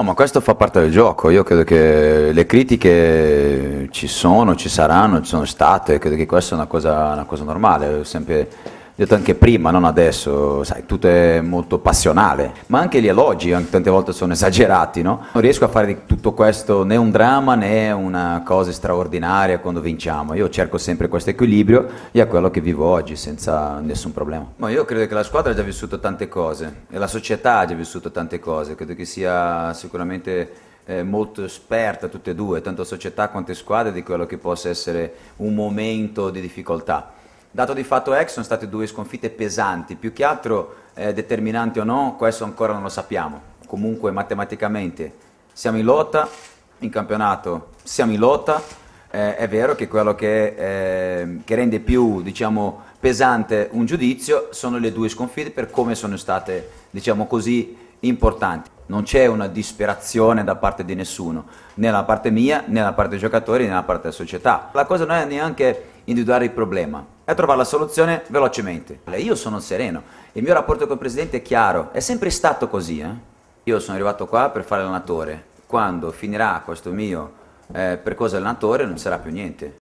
Oh, ma questo fa parte del gioco, io credo che le critiche ci sono, ci saranno, ci sono state, credo che questa è una cosa, una cosa normale, sempre detto anche prima, non adesso, sai, tutto è molto passionale, ma anche gli elogi tante volte sono esagerati, no? Non riesco a fare di tutto questo né un dramma né una cosa straordinaria quando vinciamo, io cerco sempre questo equilibrio e è quello che vivo oggi senza nessun problema. Ma io credo che la squadra abbia già vissuto tante cose e la società abbia già vissuto tante cose, credo che sia sicuramente eh, molto esperta tutte e due, tanto società quanto squadre, di quello che possa essere un momento di difficoltà Dato di fatto ex sono state due sconfitte pesanti, più che altro eh, determinanti o no, questo ancora non lo sappiamo. Comunque matematicamente siamo in lotta, in campionato siamo in lotta, eh, è vero che quello che, eh, che rende più diciamo, pesante un giudizio sono le due sconfitte per come sono state diciamo così, importanti non c'è una disperazione da parte di nessuno, né da parte mia, né da parte dei giocatori, né da parte della società. La cosa non è neanche individuare il problema, e a trovare la soluzione velocemente. Io sono sereno, il mio rapporto con il presidente è chiaro, è sempre stato così. Eh? Io sono arrivato qua per fare l'allenatore, quando finirà questo mio eh, percorso allenatore non sarà più niente.